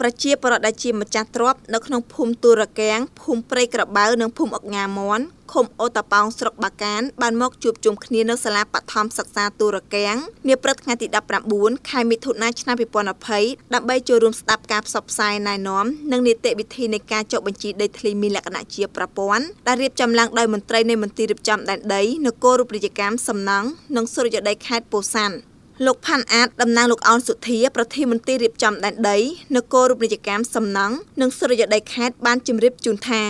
ប្រជាពលរដ្ឋដែលជាម្ចាស់ទ្រព្យនៅក្នុងភូមិទូរកាំងភូមិព្រៃក្របៅនិងភូមិអុកញ៉ាមន់ឃុំអូតាប៉ោងស្រុកបាកាន បានមកជួបជុំគ្នានៅសាលាបឋមសិក្សាទូរកាំងនាព្រឹកថ្ងៃទី19ខែមិថុនាឆ្នាំ2020ដើម្បីចូលរួមស្ដាប់ការផ្សព្វផ្សាយណែនាំនិងនីតិវិធីនៃការចុះបញ្ជីដីធ្លីមានលក្ខណៈជាប្រព័ន្ធដែលរៀបចំឡើងដោយមន្ត្រីនៃមន្ទីររៀបចំដែនដីនគររូបនីយកម្មសំណង់និងសុរិយោដីខេត្តពោធិ៍សាត់លោកផាន់អាតតំណាងលោកអោនសុធាប្រធានមន្ត្រីរៀបចំដែនដីនគររូបនីយកម្មសំណង់និងសុរិយោដីខេត្តបានជម្រាបជូនថា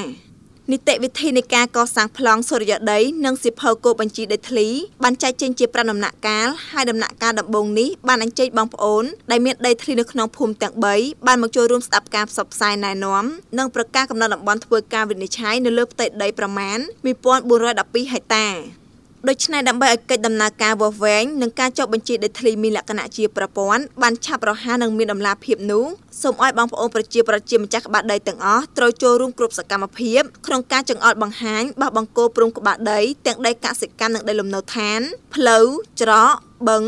នីតិវិធីនៃការកសាងប្លង់សុរិយោដីនិងសិភៅគោបញ្ជីដីធ្លីបានចែកចេញជា5ដំណាក់កាលហើយដំណាក់កាលដំបូងនេះបានអញ្ជើញបងប្អូនដែលមានដីធ្លីនៅក្នុងភូមិទាំង3បានមកចូលរួមស្ដាប់ការផ្សព្វផ្សាយណែនាំ និងប្រកាសកំណត់តំបន់ធ្វើការវិនិច្ឆ័យនៅលើផ្ទៃដីប្រមាណ1412ហិកតា។ដូច្នេះដើម្បីឲ្យកិច្ចដំណើរការវាស់វែងនិងការចុះបញ្ជីដីធ្លីមានលក្ខណៈជាប្រព័ន្ធបានឆាប់រហ័សនិងមានដំណាលភាពនោះសូមឲ្យបងប្អូនប្រជាប្រជាម្ចាស់ក្បាលដីទាំងអស់ត្រូវចូលរួមគ្រប់សកម្មភាពក្នុងការចង្អុលបង្ហាញបោះបង្គោលព្រំក្បាលដីទាំងដីកសិកម្មនិងដីលំនៅឋានផ្លូវច្រកបឹង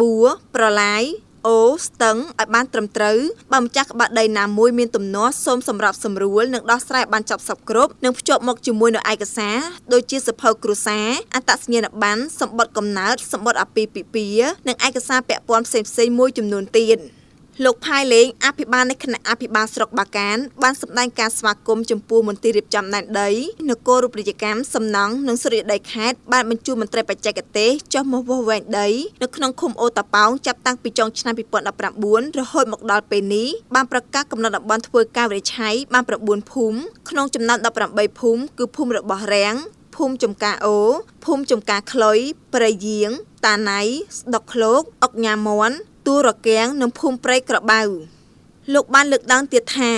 បួរប្រឡាយអូស្ទឹងឲ្យបានត្រឹមត្រូវបើម្ចាស់ក្បាត់ដីណាមួយមានទំនាស់សូមសម្របសម្រួលនិងដោះស្រាយបានចប់សពគ្រប់និងភ្ជាប់មកជាមួយនៅឯកសារដូចជាសភៅគ្រួសារអត្តសញ្ញាណប័ណ្ណសម្បត្តិកំណើតសម្បត្តិអាពាហ៍ពិពាហ៍និងឯកសារពាក់ព័ន្ធផ្សេងៗមួយចំនួនទៀត។លោកផាយលេងអភិបាលនៃគណៈអភិបាលស្រុកបាកានបានសម្ដែងការស្វាគមន៍ចំពោះមន្ទីររៀបចំដែនដីនគររូបនីយកម្មសំណង់និងសុរិយដីខេត្តបានបញ្ជូនមន្ត្រីបច្ចេកទេសចុះមកវាស់វែងដីនៅក្នុងឃុំអូតាប៉ោងចាប់តាំងពីចុងឆ្នាំ2019រហូតមកដល់ពេលនេះបានប្រកាសកំណត់តំបន់ធ្វើការវិនិច្ឆ័យបាន9ភូមិក្នុងចំណោម18ភូមិគឺភូមិរបស់រាំងភូមិចំការអូភូមិចំការខ្លុយព្រៃយាងតាណៃស្ដុកឃ្លោកអុកញ៉ាមន់ទួលរកាំងនិងភូមិព្រៃក្របៅលោកបានលើកឡើងទៀតថា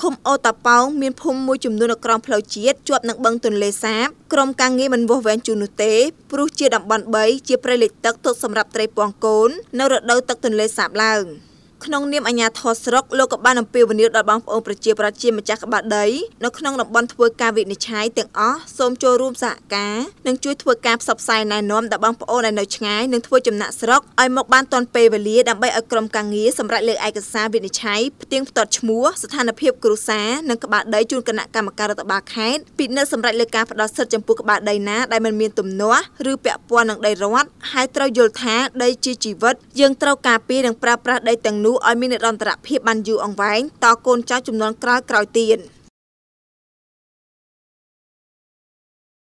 ឃុំអូតាប៉ោងមានភូមិមួយចំនួនអក្រង់ផ្លូវជាតិជាប់នឹងបឹងទន្លេសាបក្រុមការងារមិនវោហវែងជូននោះទេព្រោះជាតំបន់3ជាព្រៃលិចទឹកទុកសម្រាប់ត្រីពងកូននៅរដូវទឹកទន្លេសាបឡើង។ក្នុងនាមអាជ្ញាធរស្រុកលោកក៏បានអំពាវនាវដល់បងប្អូនប្រជាប្រជាម្ចាស់ក្បាលដីនៅក្នុងតំបន់ធ្វើការវិនិច្ឆ័យទាំងអស់សូមចូលរួមសហការនិងជួយធ្វើការផ្សព្វផ្សាយណែនាំដល់បងប្អូនដែលនៅឆ្ងាយនិងធ្វើចំណាក់ស្រុកឲ្យមកបានទាន់ពេលវេលាដើម្បីឲ្យក្រុមការងារសម្រាប់លើឯកសារវិនិច្ឆ័យផ្ទៀងផ្ទាត់ឈ្មោះស្ថានភាពគ្រួសារនិងក្បាលដីជូនគណៈកម្មការរដ្ឋបាលខេត្តពិនិត្យសម្រាប់លើការផ្ដល់សិទ្ធិចំពោះក្បាលដីណាដែលមិនមានទំនាស់ឬពាក់ព័ន្ធនឹងដីរដ្ឋហើយត្រូវយល់ថាដីជាជីវិតយើងត្រូវការពារនិងប្រើប្រាស់ដីទាំងនោះមនុស្សឲ្យមាននិរន្តរភាពបានយូរអង្វែងតកូនចៅចំនួនក្រោយៗទៀត។